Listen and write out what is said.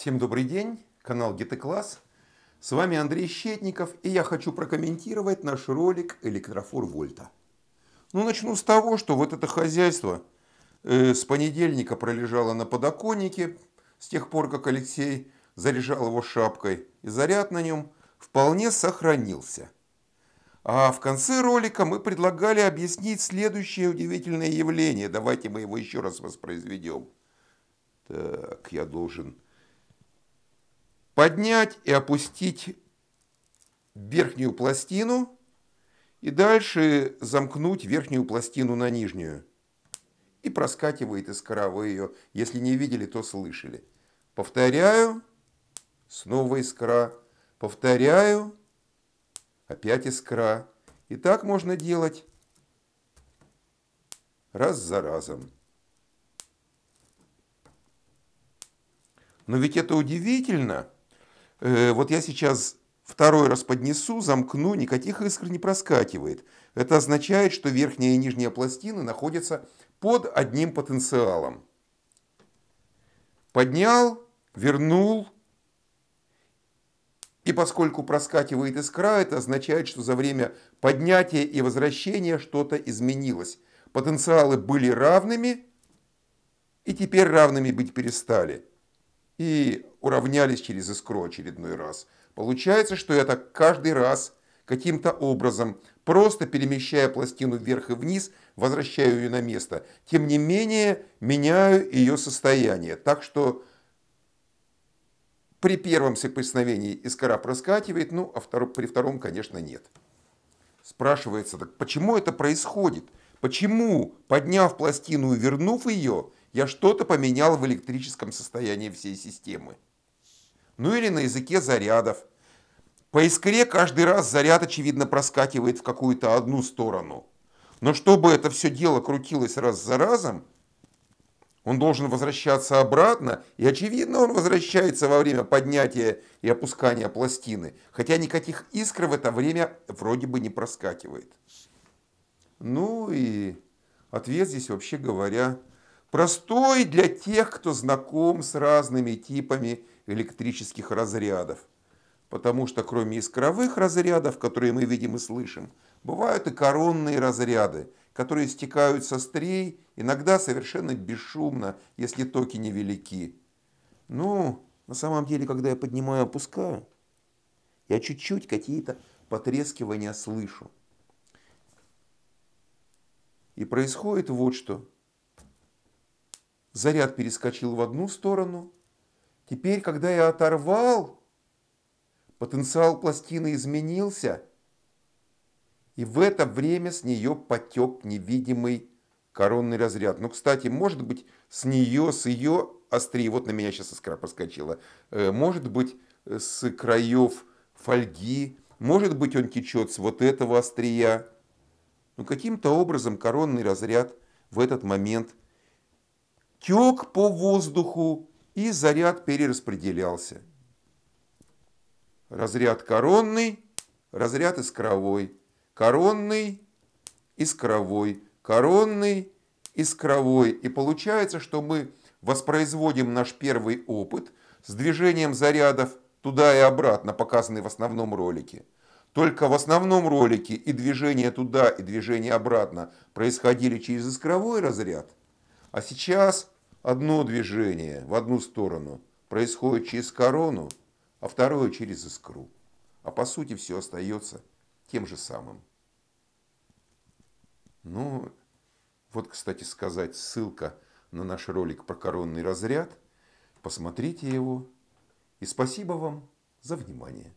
Всем добрый день, канал Геты Класс. С вами Андрей Щетников, и я хочу прокомментировать наш ролик «Электрофор Вольта». Ну, начну с того, что вот это хозяйство э, с понедельника пролежало на подоконнике, с тех пор, как Алексей заряжал его шапкой, и заряд на нем вполне сохранился. А в конце ролика мы предлагали объяснить следующее удивительное явление. Давайте мы его еще раз воспроизведем. Так, я должен поднять и опустить верхнюю пластину и дальше замкнуть верхнюю пластину на нижнюю. И проскакивает из вы ее, если не видели, то слышали. Повторяю, снова искра, повторяю, опять искра. И так можно делать раз за разом. Но ведь это удивительно – Э, вот я сейчас второй раз поднесу, замкну, никаких искр не проскакивает. Это означает, что верхняя и нижняя пластины находятся под одним потенциалом. Поднял, вернул, и поскольку проскакивает искра, это означает, что за время поднятия и возвращения что-то изменилось. Потенциалы были равными и теперь равными быть перестали и уравнялись через искру очередной раз. Получается, что я так каждый раз каким-то образом, просто перемещая пластину вверх и вниз, возвращаю ее на место. Тем не менее, меняю ее состояние. Так что при первом соприкосновении искра проскакивает, ну, а втором, при втором, конечно, нет. Спрашивается, так почему это происходит? Почему, подняв пластину и вернув ее, я что-то поменял в электрическом состоянии всей системы. Ну или на языке зарядов. По искре каждый раз заряд, очевидно, проскакивает в какую-то одну сторону. Но чтобы это все дело крутилось раз за разом, он должен возвращаться обратно, и очевидно, он возвращается во время поднятия и опускания пластины, хотя никаких искр в это время вроде бы не проскакивает. Ну и ответ здесь, вообще говоря, Простой для тех, кто знаком с разными типами электрических разрядов. Потому что кроме искровых разрядов, которые мы видим и слышим, бывают и коронные разряды, которые стекают со стрей, иногда совершенно бесшумно, если токи невелики. Ну, на самом деле, когда я поднимаю и опускаю, я чуть-чуть какие-то потрескивания слышу. И происходит вот что – заряд перескочил в одну сторону. Теперь, когда я оторвал, потенциал пластины изменился, и в это время с нее потек невидимый коронный разряд. Ну, кстати, может быть, с нее, с ее острие, вот на меня сейчас искра проскочила, э, может быть, с краев фольги, может быть, он течет с вот этого острия. Но ну, каким-то образом коронный разряд в этот момент – тек по воздуху, и заряд перераспределялся. Разряд коронный, разряд искровой, коронный, искровой, коронный, искровой. И получается, что мы воспроизводим наш первый опыт с движением зарядов туда и обратно, показанный в основном ролике. Только в основном ролике и движение туда, и движение обратно происходили через искровой разряд, а сейчас одно движение в одну сторону происходит через корону, а второе через искру. А по сути все остается тем же самым. Ну, вот, кстати сказать, ссылка на наш ролик про коронный разряд. Посмотрите его. И спасибо вам за внимание.